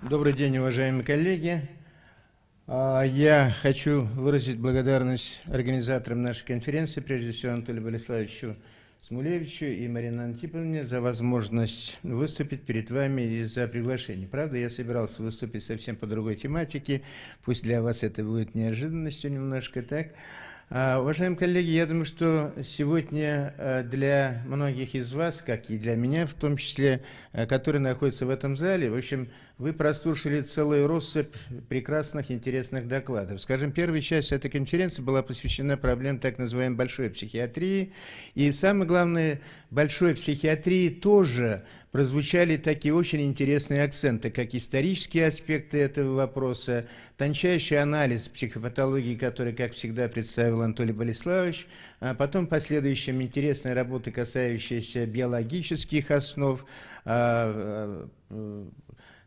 Добрый день, уважаемые коллеги. А, я хочу выразить благодарность организаторам нашей конференции, прежде всего Анатолию Болеславовичу Смулевичу и Марине Антиповне за возможность выступить перед вами и за приглашение. Правда, я собирался выступить совсем по другой тематике, пусть для вас это будет неожиданностью немножко так. А, уважаемые коллеги, я думаю, что сегодня а, для многих из вас, как и для меня в том числе, которые находятся в этом зале, в общем, вы прослушали целую россыпь прекрасных, интересных докладов. Скажем, первая часть этой конференции была посвящена проблемам так называемой большой психиатрии. И самое главное, большой психиатрии тоже прозвучали такие очень интересные акценты, как исторические аспекты этого вопроса, тончайший анализ психопатологии, который, как всегда, представил Анатолий Болеславович, а потом последующим интересные работы, касающиеся биологических основ, а, а,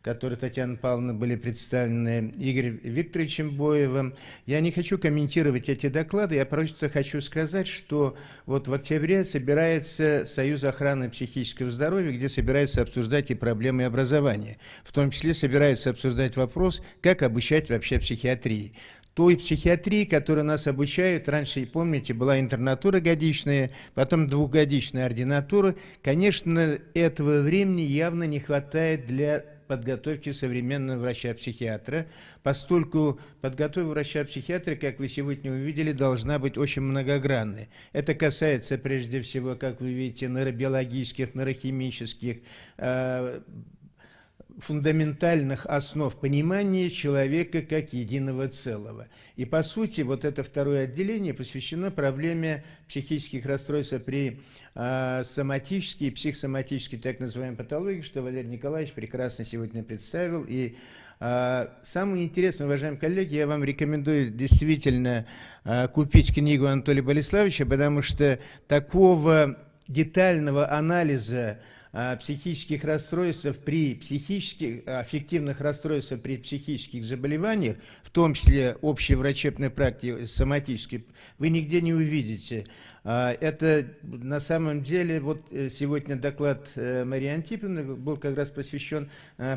которые Татьяна Павловна были представлены Игорем Викторовичем Боевым. Я не хочу комментировать эти доклады, я просто хочу сказать, что вот в октябре собирается Союз охраны психического здоровья, где собирается обсуждать и проблемы образования. В том числе собирается обсуждать вопрос, как обучать вообще психиатрии той психиатрии, которую нас обучают. Раньше, помните, была интернатура годичная, потом двухгодичная ординатура. Конечно, этого времени явно не хватает для подготовки современного врача-психиатра, поскольку подготовка врача-психиатра, как вы сегодня увидели, должна быть очень многогранной. Это касается прежде всего, как вы видите, нейробиологических, нейрохимических, э, фундаментальных основ понимания человека как единого целого. И, по сути, вот это второе отделение посвящено проблеме психических расстройств при э, соматической и психосоматической так называемой патологии, что Валерий Николаевич прекрасно сегодня представил. И э, самое интересное, уважаемые коллеги, я вам рекомендую действительно э, купить книгу Анатолия Болеславовича, потому что такого детального анализа Э, психических расстройств при психических, э, аффективных расстройствах при психических заболеваниях, в том числе общей врачебной практики соматической, вы нигде не увидите. А, это на самом деле, вот э, сегодня доклад Марии Антипиной был как раз посвящен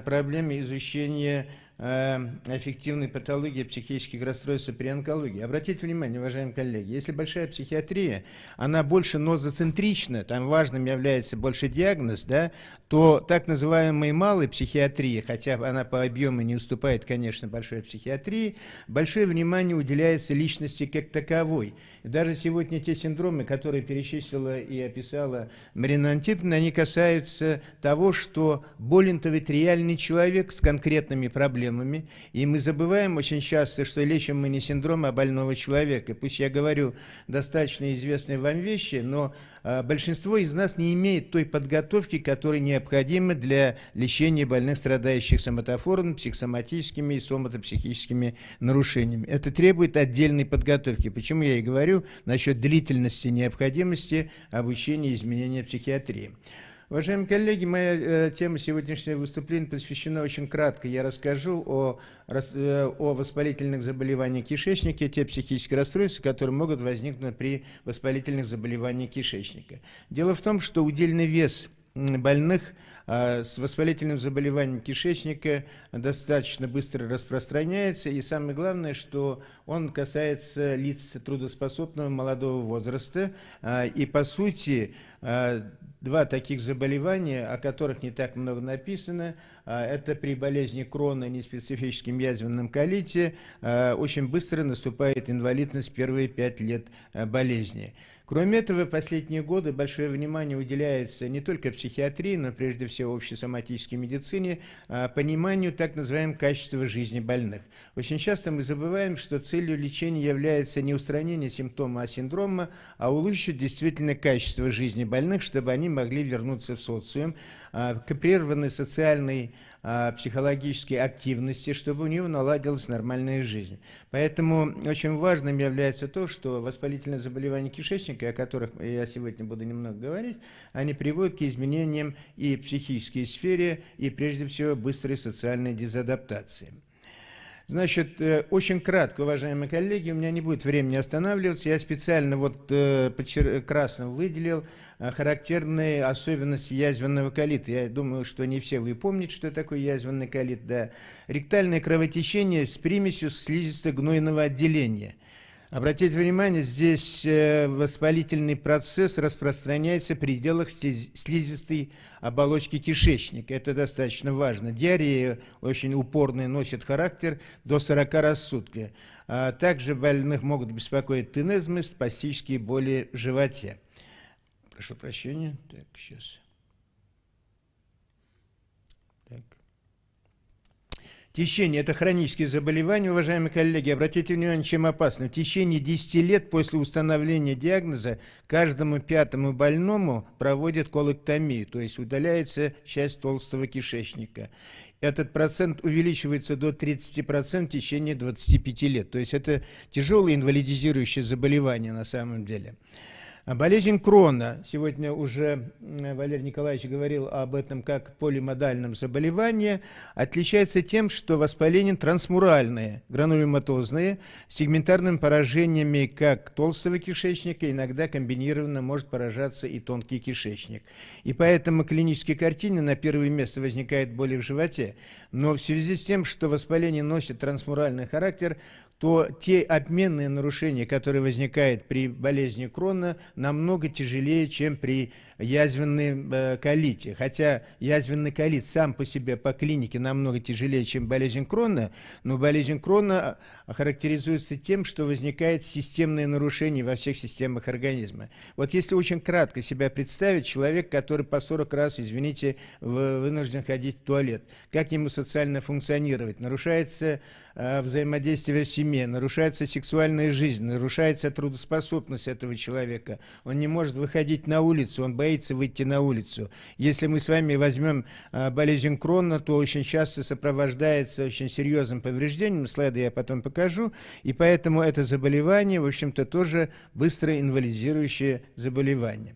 проблеме изучения Э, эффективной патологии психических расстройств при онкологии. Обратите внимание, уважаемые коллеги, если большая психиатрия, она больше нозоцентрична, там важным является больше диагноз, да, то так называемые малые психиатрии, хотя она по объему не уступает, конечно, большой психиатрии, большое внимание уделяется личности как таковой. даже сегодня те синдромы, которые перечислила и описала Марина Антиповна, они касаются того, что болен-то ведь реальный человек с конкретными проблемами, проблемами, и мы забываем очень часто, что лечим мы не синдромы, а больного человека. Пусть я говорю достаточно известные вам вещи, но а, большинство из нас не имеет той подготовки, которая необходима для лечения больных, страдающих соматоформами, психосоматическими и соматопсихическими нарушениями. Это требует отдельной подготовки. Почему я и говорю насчет длительности необходимости обучения и изменения психиатрии. Уважаемые коллеги, моя э, тема сегодняшнего выступления посвящена очень кратко. Я расскажу о, э, о воспалительных заболеваниях кишечника, те психические расстройства, которые могут возникнуть при воспалительных заболеваниях кишечника. Дело в том, что удельный вес больных а, с воспалительным заболеванием кишечника достаточно быстро распространяется. И самое главное, что он касается лиц трудоспособного молодого возраста. А, и по сути а, два таких заболевания, о которых не так много написано. А, это при болезни крона неспецифическим язвенном колите а, очень быстро наступает инвалидность первые пять лет а, болезни. Кроме этого, в последние годы большое внимание уделяется не только психиатрии, но прежде всего общей соматической медицине, а пониманию так называемого качества жизни больных. Очень часто мы забываем, что целью лечения является не устранение симптома, а синдрома, а улучшить действительно качество жизни больных, чтобы они могли вернуться в социум, а, к прерванной социальной а, психологической активности, чтобы у него наладилась нормальная жизнь. Поэтому очень важным является то, что воспалительное заболевание кишечника источники, о которых я сегодня буду немного говорить, они приводят к изменениям и в психической сфере, и прежде всего быстрой социальной дезадаптации. Значит, э, очень кратко, уважаемые коллеги, у меня не будет времени останавливаться. Я специально вот э, красным выделил э, характерные особенности язвенного колита. Я думаю, что не все вы помните, что такое язвенный колит. Да. Ректальное кровотечение с примесью слизисто-гнойного отделения – Обратите внимание, здесь э, воспалительный процесс распространяется в пределах слизистой оболочки кишечника. Это достаточно важно. Диарея очень упорная носит характер до 40 раз в сутки. также больных могут беспокоить тенезмы, спастические боли в животе. Прошу прощения. Так, сейчас. Течение – это хронические заболевания, уважаемые коллеги. Обратите внимание, чем опасно. В течение 10 лет после установления диагноза каждому пятому больному проводят колоктомию, то есть удаляется часть толстого кишечника. Этот процент увеличивается до 30% в течение 25 лет. То есть это тяжелое инвалидизирующее заболевание на самом деле. Болезнь Крона. Сегодня уже Валерий Николаевич говорил об этом как полимодальном заболевании. Отличается тем, что воспаление трансмуральное, гранулематозное, с сегментарными поражениями как толстого кишечника, иногда комбинированно может поражаться и тонкий кишечник. И поэтому клинические картины на первое место возникает боли в животе. Но в связи с тем, что воспаление носит трансмуральный характер, то те обменные нарушения, которые возникают при болезни Крона, намного тяжелее, чем при язвенной э, колите. Хотя язвенный колит сам по себе по клинике намного тяжелее, чем болезнь Крона, но болезнь Крона а, характеризуется тем, что возникает системное нарушение во всех системах организма. Вот если очень кратко себя представить, человек, который по 40 раз, извините, вынужден ходить в туалет, как ему социально функционировать? Нарушается э, взаимодействие в семье, нарушается сексуальная жизнь, нарушается трудоспособность этого человека. Он не может выходить на улицу, он боится боится выйти на улицу. Если мы с вами возьмем а, болезнь Крона, то очень часто сопровождается очень серьезным повреждением, слайды я потом покажу, и поэтому это заболевание, в общем-то, тоже быстро инвалидирующее заболевание.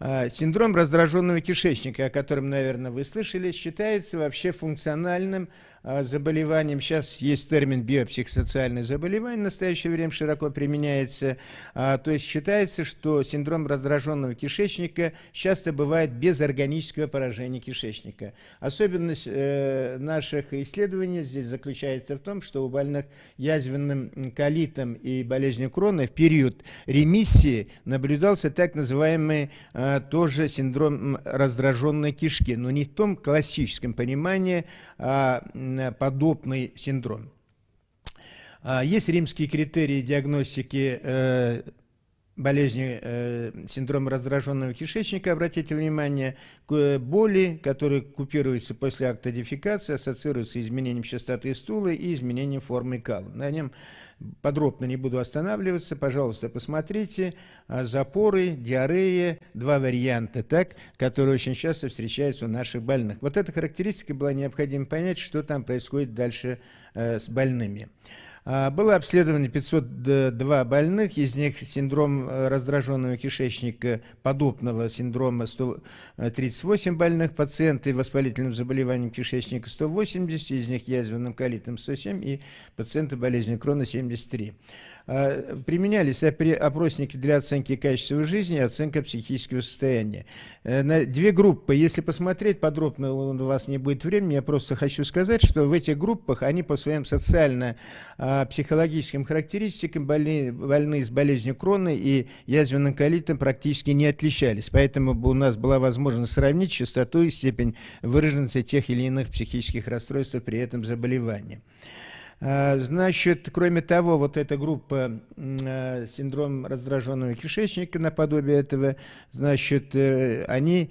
А, синдром раздраженного кишечника, о котором, наверное, вы слышали, считается вообще функциональным а, Заболеванием Сейчас есть термин биопсихосоциальное заболевание, в настоящее время широко применяется. А, то есть считается, что синдром раздраженного кишечника часто бывает без органического поражения кишечника. Особенность э, наших исследований здесь заключается в том, что у больных язвенным колитом и болезнью Крона в период ремиссии наблюдался так называемый э, тоже синдром раздраженной кишки, но не в том классическом понимании, а подобный синдром. А, есть римские критерии диагностики э, болезни, э, синдром раздраженного кишечника, обратите внимание, э, боли, которые купируются после акта ассоциируются с изменением частоты стула и изменением формы кала. На нем подробно не буду останавливаться, пожалуйста, посмотрите. А, запоры, диарея, два варианта, так, которые очень часто встречаются у наших больных. Вот эта характеристика была необходима понять, что там происходит дальше э, с больными. А, было обследовано 502 больных, из них синдром э, раздраженного кишечника подобного синдрома 138 э, больных, пациенты воспалительным заболеванием кишечника 180, из них язвенным колитом 107 и пациенты болезни крона 73. А, применялись опросники для оценки качества жизни и оценка психического состояния. Э, на две группы, если посмотреть подробно, у вас не будет времени, я просто хочу сказать, что в этих группах они по своим социально-психологическим а, характеристикам больные, больные с болезнью Крона и язвенным колитом практически не отличались. Поэтому у нас была возможность сравнить частоту и степень выраженности тех или иных психических расстройств при этом заболевании. Э, значит, кроме того, вот эта группа э, синдром раздраженного кишечника наподобие этого, значит, э, они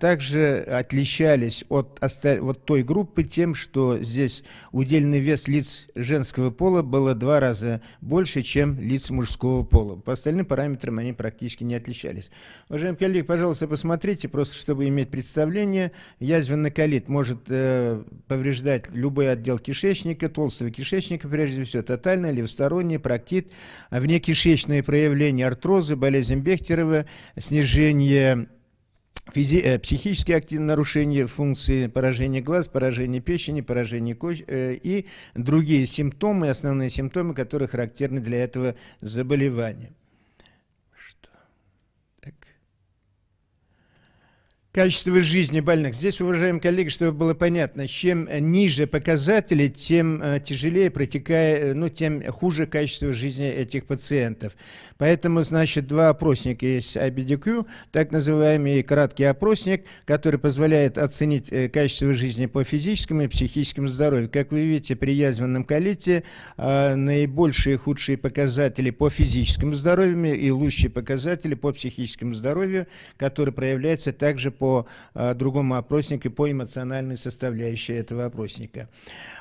также отличались от, вот той группы тем, что здесь удельный вес лиц женского пола было два раза больше, чем лиц мужского пола. По остальным параметрам они практически не отличались. Уважаемые коллеги, пожалуйста, посмотрите, просто чтобы иметь представление, язвенный колит может повреждать любой отдел кишечника, толстого кишечника, прежде всего, тотальный левосторонний проктит, а внекишечные проявления артрозы, болезнь Бехтерова, снижение Физи э, психические активные нарушения функции, поражение глаз, поражение печени, поражение кожи э, и другие симптомы, основные симптомы, которые характерны для этого заболевания. качество жизни больных. Здесь, уважаемые коллеги, чтобы было понятно, чем ниже показатели, тем э, тяжелее протекает, э, ну, тем хуже качество жизни этих пациентов. Поэтому, значит, два опросника есть IBDQ, так называемый краткий опросник, который позволяет оценить э, качество жизни по физическому и психическому здоровью. Как вы видите, при язвенном колите а, наибольшие и худшие показатели по физическому здоровью и лучшие показатели по психическому здоровью, которые проявляются также по а, другому опроснику и по эмоциональной составляющей этого опросника.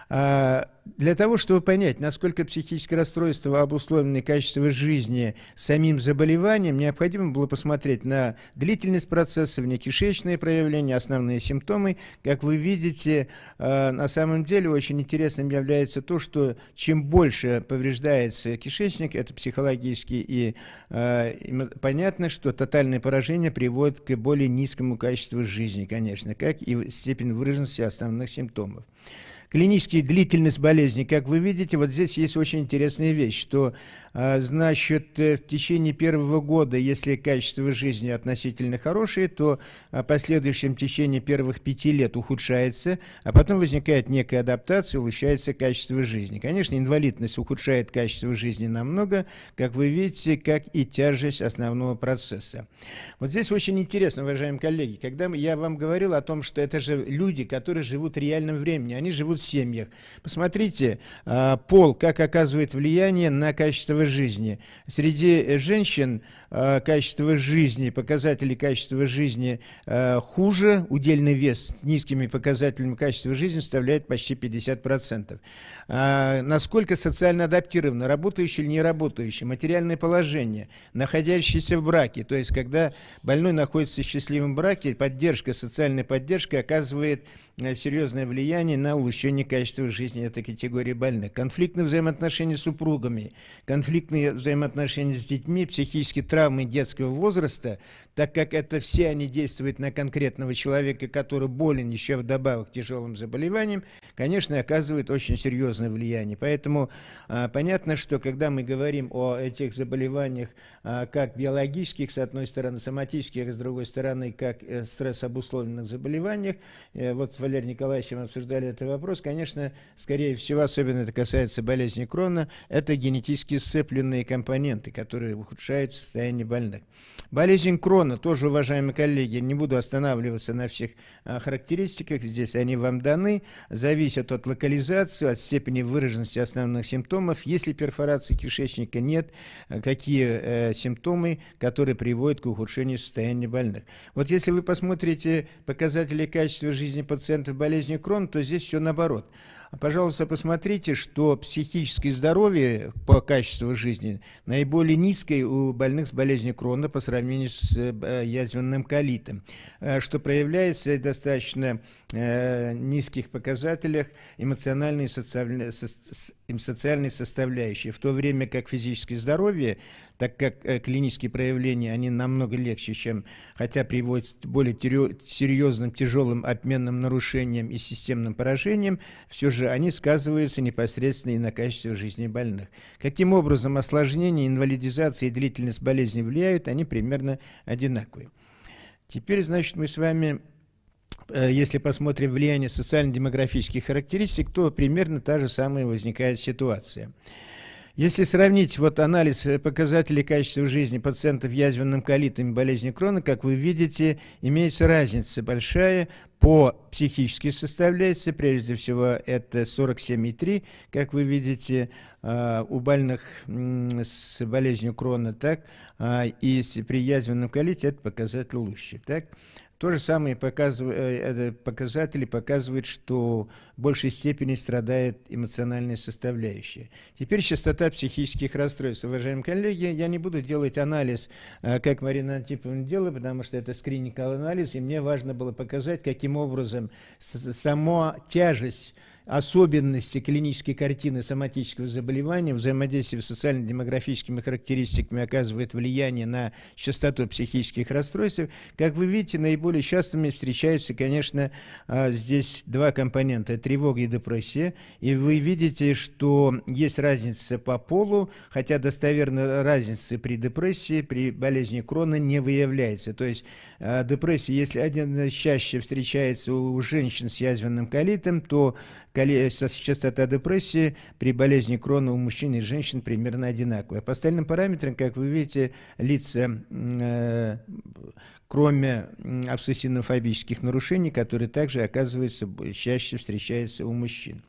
А, для того, чтобы понять, насколько психическое расстройство обусловлено качеством жизни самим заболеванием, необходимо было посмотреть на длительность процесса, внекишечные проявления, основные симптомы. Как вы видите, а, на самом деле очень интересным является то, что чем больше повреждается кишечник, это психологически и а, понятно, что тотальное поражение приводит к более низкому качеству жизни, конечно, как и степень выраженности основных симптомов клиническая длительность болезни, как вы видите, вот здесь есть очень интересная вещь, что а, значит, э, в течение первого года, если качество жизни относительно хорошее, то в а, последующем течение первых пяти лет ухудшается, а потом возникает некая адаптация, улучшается качество жизни. Конечно, инвалидность ухудшает качество жизни намного, как вы видите, как и тяжесть основного процесса. Вот здесь очень интересно, уважаемые коллеги, когда я вам говорил о том, что это же люди, которые живут в реальном времени, они живут в семьях. Посмотрите, а, пол как оказывает влияние на качество жизни жизни. Среди э, женщин э, качество жизни, показатели качества жизни э, хуже, удельный вес с низкими показателями качества жизни составляет почти 50%. А, насколько социально адаптировано работающие или не работающие, материальное положение, находящиеся в браке, то есть когда больной находится в счастливом браке, поддержка, социальная поддержка оказывает серьезное влияние на улучшение качества жизни этой категории больных. Конфликтные взаимоотношения с супругами, конфликт конфликтные взаимоотношения с детьми, психические травмы детского возраста, так как это все они действуют на конкретного человека, который болен еще вдобавок тяжелым заболеванием, конечно, оказывают очень серьезное влияние. Поэтому а, понятно, что когда мы говорим о этих заболеваниях а, как биологических, с одной стороны, соматических, а с другой стороны, как э, стресс-обусловленных заболеваниях, э, вот с Валерием Николаевичем обсуждали этот вопрос, конечно, скорее всего, особенно это касается болезни Крона, это генетический сыр зацепленные компоненты, которые ухудшают состояние больных. Болезнь Крона тоже, уважаемые коллеги, не буду останавливаться на всех а, характеристиках, здесь они вам даны, зависят от локализации, от степени выраженности основных симптомов. Если перфорации кишечника нет, а, какие э, симптомы, которые приводят к ухудшению состояния больных. Вот если вы посмотрите показатели качества жизни пациентов болезни Крон, то здесь все наоборот. Пожалуйста, посмотрите, что психическое здоровье по качеству качество жизни наиболее низкой у больных с болезнью Крона по сравнению с э, э, язвенным колитом, э, что проявляется в достаточно низких показателях эмоциональной и социальной, им социальной составляющей, в то время как физическое здоровье, так как э, клинические проявления, они намного легче, чем, хотя приводят к более серьезным тяжелым обменным нарушениям и системным поражениям, все же они сказываются непосредственно и на качестве жизни больных. Каким образом осложнения, инвалидизация и длительность болезни влияют, они примерно одинаковые. Теперь, значит, мы с вами Э, если посмотрим влияние социально-демографических характеристик, то примерно та же самая возникает ситуация. Если сравнить вот анализ э, показателей качества жизни пациентов язвенным колитом и болезнью Крона, как вы видите, имеется разница большая по психической составляющей. Прежде всего, это 47,3, как вы видите, э, у больных с болезнью Крона, так, а, и при язвенном колите этот показатель лучше, так. То же самое э, показатели показывают, что в большей степени страдает эмоциональная составляющая. Теперь частота психических расстройств. Уважаемые коллеги, я не буду делать анализ, э, как Марина Антиповна делала, потому что это скрининговый анализ, и мне важно было показать, каким образом сама тяжесть особенности клинической картины соматического заболевания, взаимодействие с социально-демографическими характеристиками оказывает влияние на частоту психических расстройств. Как вы видите, наиболее частыми встречаются, конечно, а, здесь два компонента – тревога и депрессия. И вы видите, что есть разница по полу, хотя достоверно разницы при депрессии, при болезни Крона не выявляется. То есть а, депрессия, если один чаще встречается у женщин с язвенным колитом, то количество депрессии при болезни Крона у мужчин и женщин примерно одинаковая По остальным параметрам, как вы видите, лица, э, кроме обсессивно-фобических нарушений, которые также, оказывается, чаще встречаются у мужчин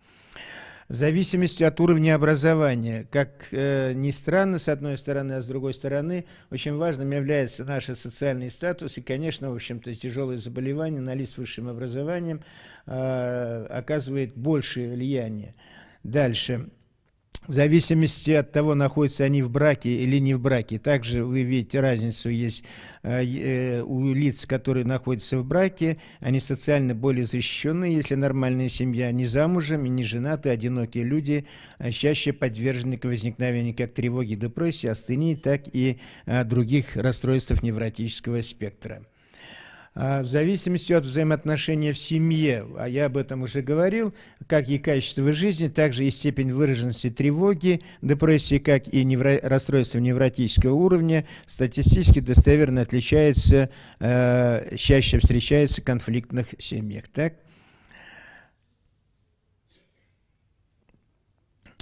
в зависимости от уровня образования. Как э, ни странно, с одной стороны, а с другой стороны, очень важным является наш социальный статус и, конечно, в общем-то, тяжелые заболевания на лист с высшим образованием э, оказывает большее влияние. Дальше в зависимости от того, находятся они в браке или не в браке. Также вы видите разницу есть э, у лиц, которые находятся в браке, они социально более защищены, если нормальная семья, не замужем, не женаты, одинокие люди э, чаще подвержены к возникновению как тревоги, депрессии, астении, так и э, других расстройств невротического спектра. А, в зависимости от взаимоотношения в семье, а я об этом уже говорил, как и качество жизни, также и степень выраженности тревоги, депрессии, как и невро расстройство невротического уровня, статистически достоверно отличается, э, чаще встречается в конфликтных семьях. Так?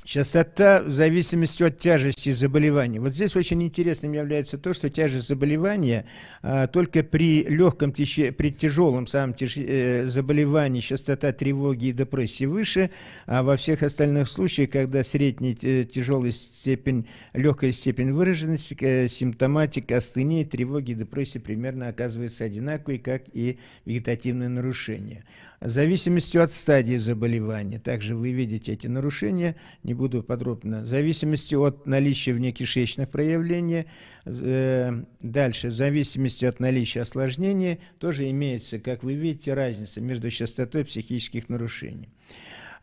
Частота в зависимости от тяжести заболевания. Вот здесь очень интересным является то, что тяжесть заболевания а, только при легком, теще, при тяжелом самом теж, э, заболевании частота тревоги и депрессии выше, а во всех остальных случаях, когда средняя э, тяжелая степень, легкая степень выраженности, э, симптоматика астении, тревоги и депрессии примерно оказывается одинаковой, как и вегетативные нарушения зависимостью от стадии заболевания. Также вы видите эти нарушения, не буду подробно. В зависимости от наличия внекишечных проявлений, э, дальше, в зависимости от наличия осложнений, тоже имеется, как вы видите, разница между частотой психических нарушений.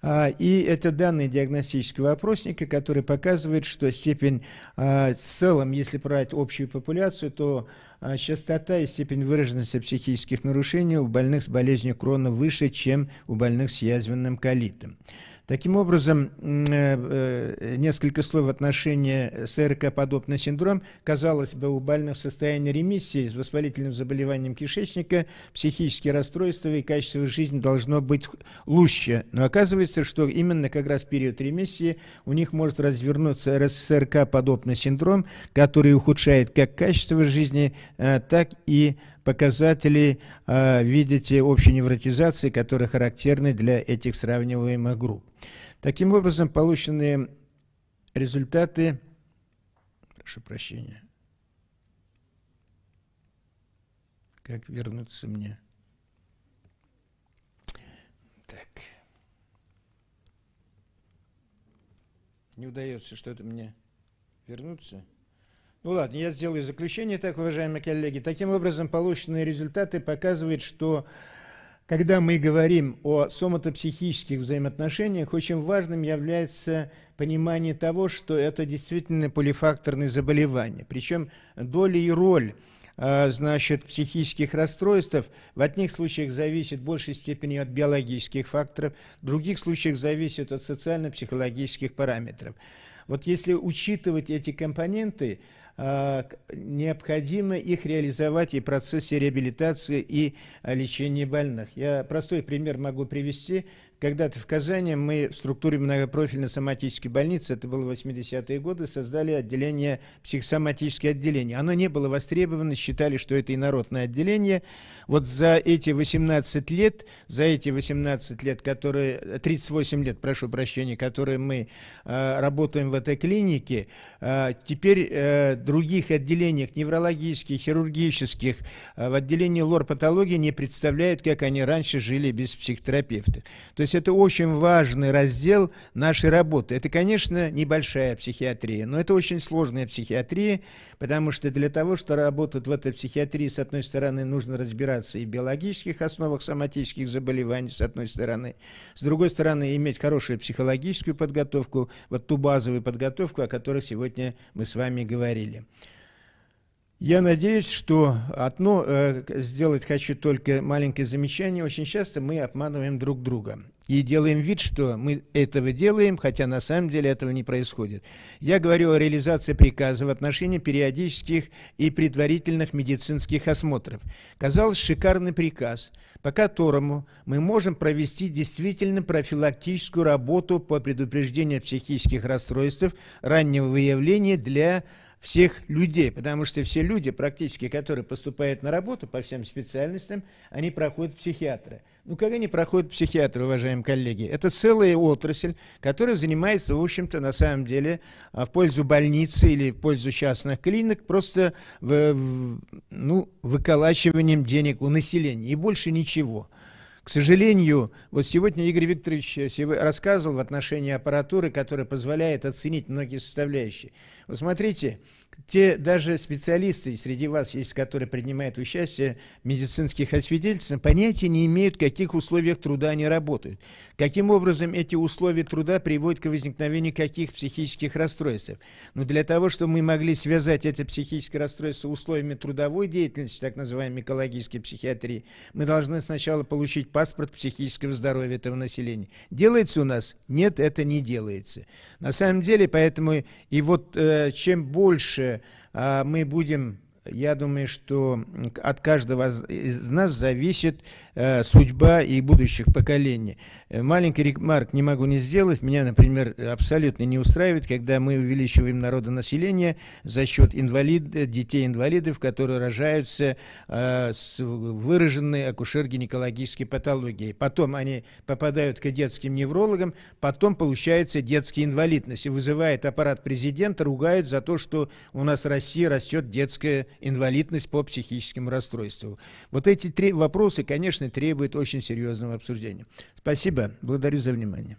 А, и это данные диагностического опросника, который показывает, что степень а, в целом, если брать общую популяцию, то а, частота и степень выраженности психических нарушений у больных с болезнью Крона выше, чем у больных с язвенным колитом. Таким образом, э, э, несколько слов в отношении СРК-подобный синдром. Казалось бы, у больных в состоянии ремиссии с воспалительным заболеванием кишечника, психические расстройства и качество жизни должно быть лучше. Но оказывается, что именно как раз в период ремиссии у них может развернуться СРК-подобный синдром, который ухудшает как качество жизни, э, так и показатели, а, видите, общей невротизации, которые характерны для этих сравниваемых групп. Таким образом, полученные результаты, прошу прощения, как вернуться мне? Так. Не удается что-то мне вернуться. Ну ладно, я сделаю заключение так, уважаемые коллеги. Таким образом, полученные результаты показывают, что когда мы говорим о соматопсихических взаимоотношениях, очень важным является понимание того, что это действительно полифакторные заболевания. Причем доля и роль а, значит, психических расстройств в одних случаях зависит в большей степени от биологических факторов, в других случаях зависит от социально-психологических параметров. Вот если учитывать эти компоненты, Э, необходимо их реализовать и в процессе реабилитации и э, лечения больных. Я простой пример могу привести когда-то в Казани мы в структуре многопрофильной соматической больницы, это было 80-е годы, создали отделение, психосоматическое отделение. Оно не было востребовано, считали, что это инородное отделение. Вот за эти 18 лет, за эти 18 лет, которые, 38 лет, прошу прощения, которые мы э, работаем в этой клинике, э, теперь э, других отделениях, неврологических, хирургических, э, в отделении лор-патологии не представляют, как они раньше жили без психотерапевта. То есть есть это очень важный раздел нашей работы. Это, конечно, небольшая психиатрия, но это очень сложная психиатрия, потому что для того, чтобы работать в этой психиатрии, с одной стороны, нужно разбираться и в биологических основах соматических заболеваний, с одной стороны. С другой стороны, иметь хорошую психологическую подготовку, вот ту базовую подготовку, о которой сегодня мы с вами говорили. Я надеюсь, что одно э, сделать хочу только маленькое замечание. Очень часто мы обманываем друг друга и делаем вид, что мы этого делаем, хотя на самом деле этого не происходит. Я говорю о реализации приказа в отношении периодических и предварительных медицинских осмотров. Казалось, шикарный приказ, по которому мы можем провести действительно профилактическую работу по предупреждению психических расстройств раннего выявления для всех людей, потому что все люди, практически, которые поступают на работу по всем специальностям, они проходят психиатры. Ну, как они проходят психиатры, уважаемые коллеги? Это целая отрасль, которая занимается, в общем-то, на самом деле, а, в пользу больницы или в пользу частных клиник, просто в, в, ну, выколачиванием денег у населения, и больше ничего. К сожалению, вот сегодня Игорь Викторович э, рассказывал в отношении аппаратуры, которая позволяет оценить многие составляющие. Вот смотрите, те даже специалисты, среди вас есть, которые принимают участие в медицинских освидетельствах, понятия не имеют, в каких условиях труда они работают, каким образом эти условия труда приводят к возникновению каких психических расстройств. Но ну, для того, чтобы мы могли связать это психическое расстройство условиями трудовой деятельности, так называемой экологической психиатрии, мы должны сначала получить паспорт психического здоровья этого населения. Делается у нас? Нет, это не делается. На самом деле, поэтому и вот э, чем больше а, мы будем я думаю, что от каждого из нас зависит э, судьба и будущих поколений. Э, маленький ремарк не могу не сделать. Меня, например, абсолютно не устраивает, когда мы увеличиваем народонаселение за счет инвалид, э, детей-инвалидов, которые рожаются э, с выраженной акушерги-гинекологической патологией. Потом они попадают к детским неврологам, потом получается детская инвалидность И вызывает аппарат президента, ругают за то, что у нас в России растет детская инвалидность по психическому расстройству. Вот эти три вопросы, конечно, требуют очень серьезного обсуждения. Спасибо. Благодарю за внимание.